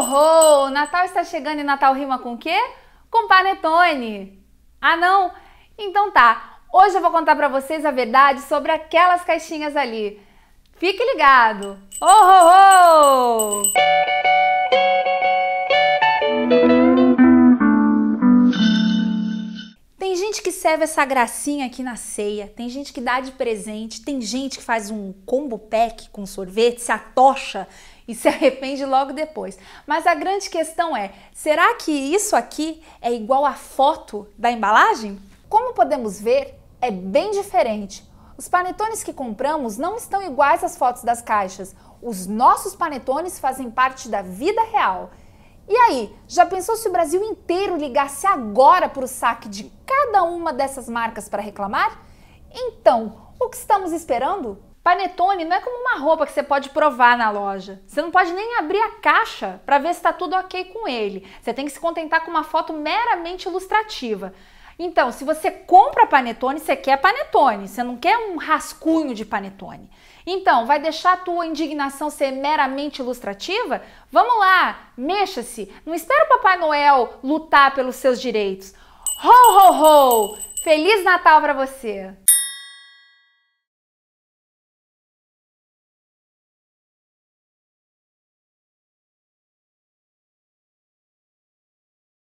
ho, Natal está chegando e Natal rima com o quê? Com panetone. Ah, não? Então tá. Hoje eu vou contar para vocês a verdade sobre aquelas caixinhas ali. Fique ligado. Oh, ho, ho! gente que serve essa gracinha aqui na ceia, tem gente que dá de presente, tem gente que faz um combo pack com sorvete, se atocha e se arrepende logo depois. Mas a grande questão é: será que isso aqui é igual à foto da embalagem? Como podemos ver, é bem diferente. Os panetones que compramos não estão iguais às fotos das caixas. Os nossos panetones fazem parte da vida real. E aí, já pensou se o Brasil inteiro ligasse agora para o saque de cada uma dessas marcas para reclamar? Então, o que estamos esperando? Panetone não é como uma roupa que você pode provar na loja. Você não pode nem abrir a caixa para ver se está tudo ok com ele. Você tem que se contentar com uma foto meramente ilustrativa. Então, se você compra panetone, você quer panetone, você não quer um rascunho de panetone. Então, vai deixar a tua indignação ser meramente ilustrativa? Vamos lá, mexa-se. Não espera o Papai Noel lutar pelos seus direitos. Ho, ho, ho! Feliz Natal para você!